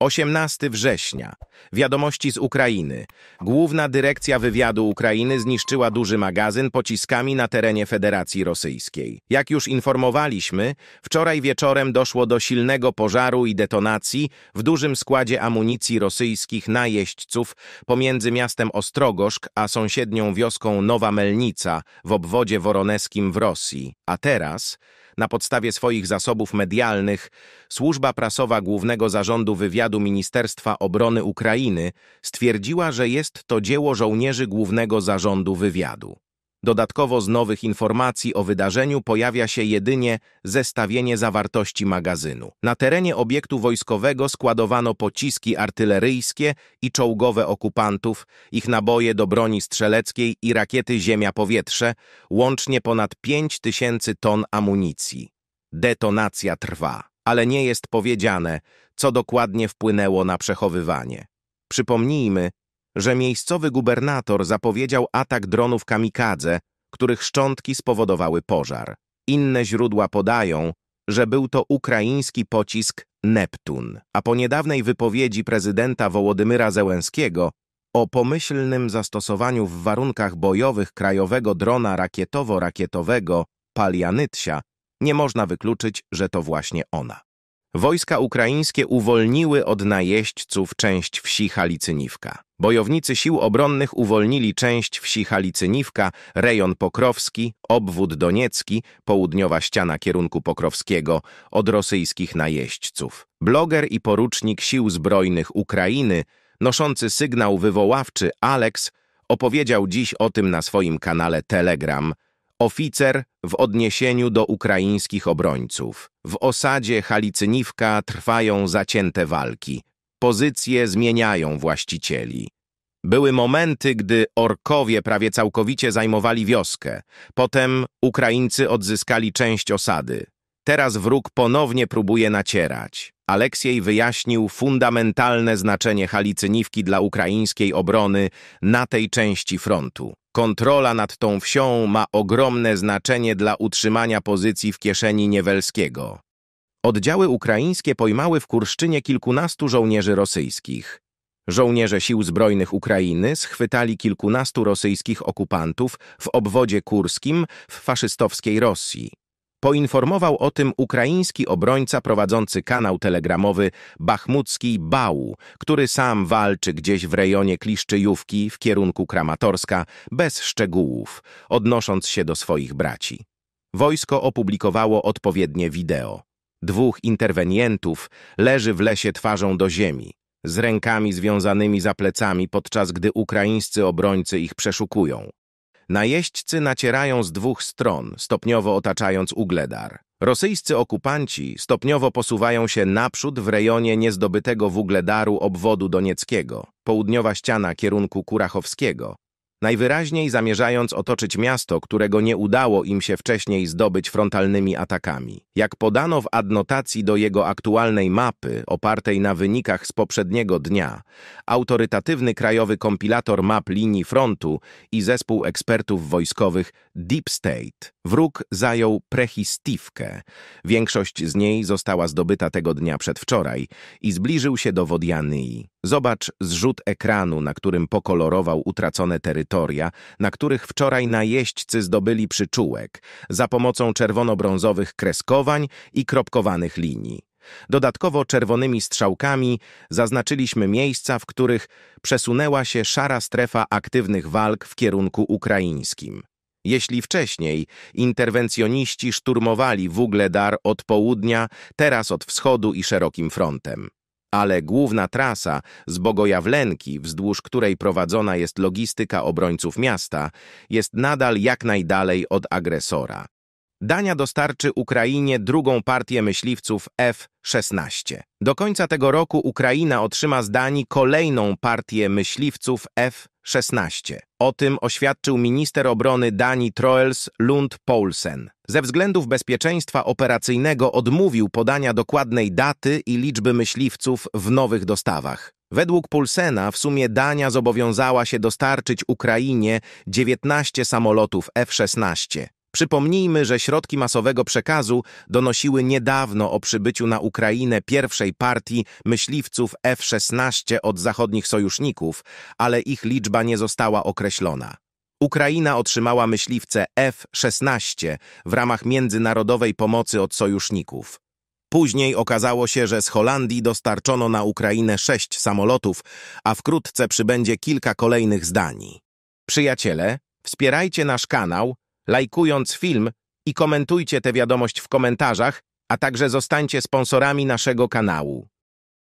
18 września. Wiadomości z Ukrainy. Główna Dyrekcja Wywiadu Ukrainy zniszczyła duży magazyn pociskami na terenie Federacji Rosyjskiej. Jak już informowaliśmy, wczoraj wieczorem doszło do silnego pożaru i detonacji w dużym składzie amunicji rosyjskich na jeźdźców pomiędzy miastem Ostrogorzk a sąsiednią wioską Nowa Melnica w obwodzie woroneskim w Rosji. A teraz... Na podstawie swoich zasobów medialnych służba prasowa Głównego Zarządu Wywiadu Ministerstwa Obrony Ukrainy stwierdziła, że jest to dzieło żołnierzy Głównego Zarządu Wywiadu. Dodatkowo z nowych informacji o wydarzeniu pojawia się jedynie zestawienie zawartości magazynu. Na terenie obiektu wojskowego składowano pociski artyleryjskie i czołgowe okupantów, ich naboje do broni strzeleckiej i rakiety ziemia-powietrze, łącznie ponad 5 tysięcy ton amunicji. Detonacja trwa, ale nie jest powiedziane, co dokładnie wpłynęło na przechowywanie. Przypomnijmy, że miejscowy gubernator zapowiedział atak dronów kamikadze, których szczątki spowodowały pożar. Inne źródła podają, że był to ukraiński pocisk Neptun, a po niedawnej wypowiedzi prezydenta Wołodymyra Zełenskiego o pomyślnym zastosowaniu w warunkach bojowych krajowego drona rakietowo-rakietowego Palianytsia nie można wykluczyć, że to właśnie ona wojska ukraińskie uwolniły od najeźdźców część wsi Halicyniwka. Bojownicy sił obronnych uwolnili część wsi Halicyniwka, rejon Pokrowski, obwód Doniecki, południowa ściana kierunku Pokrowskiego, od rosyjskich najeźdźców. Bloger i porucznik sił zbrojnych Ukrainy, noszący sygnał wywoławczy Alex, opowiedział dziś o tym na swoim kanale Telegram. Oficer w odniesieniu do ukraińskich obrońców. W osadzie Halicyniwka trwają zacięte walki. Pozycje zmieniają właścicieli. Były momenty, gdy orkowie prawie całkowicie zajmowali wioskę. Potem Ukraińcy odzyskali część osady. Teraz wróg ponownie próbuje nacierać. Aleksiej wyjaśnił fundamentalne znaczenie Halicyniwki dla ukraińskiej obrony na tej części frontu. Kontrola nad tą wsią ma ogromne znaczenie dla utrzymania pozycji w kieszeni Niewelskiego. Oddziały ukraińskie pojmały w Kurszczynie kilkunastu żołnierzy rosyjskich. Żołnierze Sił Zbrojnych Ukrainy schwytali kilkunastu rosyjskich okupantów w obwodzie kurskim w faszystowskiej Rosji. Poinformował o tym ukraiński obrońca prowadzący kanał telegramowy Bachmucki Bału, który sam walczy gdzieś w rejonie Kliszczyjówki w kierunku Kramatorska bez szczegółów, odnosząc się do swoich braci. Wojsko opublikowało odpowiednie wideo. Dwóch interwenientów leży w lesie twarzą do ziemi, z rękami związanymi za plecami, podczas gdy ukraińscy obrońcy ich przeszukują. Najeźdźcy nacierają z dwóch stron, stopniowo otaczając Ugledar. Rosyjscy okupanci stopniowo posuwają się naprzód w rejonie niezdobytego w Ugledaru obwodu donieckiego, południowa ściana kierunku Kurachowskiego, najwyraźniej zamierzając otoczyć miasto, którego nie udało im się wcześniej zdobyć frontalnymi atakami. Jak podano w adnotacji do jego aktualnej mapy, opartej na wynikach z poprzedniego dnia, autorytatywny krajowy kompilator map linii frontu i zespół ekspertów wojskowych Deep State, wróg zajął prehistywkę. Większość z niej została zdobyta tego dnia przedwczoraj i zbliżył się do Wodianyi. Zobacz zrzut ekranu, na którym pokolorował utracone terytorium terytoria, na których wczoraj najeźdźcy zdobyli przyczółek za pomocą czerwono-brązowych kreskowań i kropkowanych linii. Dodatkowo czerwonymi strzałkami zaznaczyliśmy miejsca, w których przesunęła się szara strefa aktywnych walk w kierunku ukraińskim. Jeśli wcześniej interwencjoniści szturmowali w ogóle dar od południa, teraz od wschodu i szerokim frontem ale główna trasa z Bogojawlenki, wzdłuż której prowadzona jest logistyka obrońców miasta, jest nadal jak najdalej od agresora. Dania dostarczy Ukrainie drugą partię myśliwców F-16. Do końca tego roku Ukraina otrzyma z Danii kolejną partię myśliwców F-16. O tym oświadczył minister obrony Danii Troels Lund Poulsen. Ze względów bezpieczeństwa operacyjnego odmówił podania dokładnej daty i liczby myśliwców w nowych dostawach. Według Pulsena w sumie Dania zobowiązała się dostarczyć Ukrainie 19 samolotów F-16. Przypomnijmy, że środki masowego przekazu donosiły niedawno o przybyciu na Ukrainę pierwszej partii myśliwców F-16 od zachodnich sojuszników, ale ich liczba nie została określona. Ukraina otrzymała myśliwce F-16 w ramach międzynarodowej pomocy od sojuszników. Później okazało się, że z Holandii dostarczono na Ukrainę sześć samolotów, a wkrótce przybędzie kilka kolejnych z Danii. Przyjaciele, wspierajcie nasz kanał, lajkując film i komentujcie tę wiadomość w komentarzach, a także zostańcie sponsorami naszego kanału.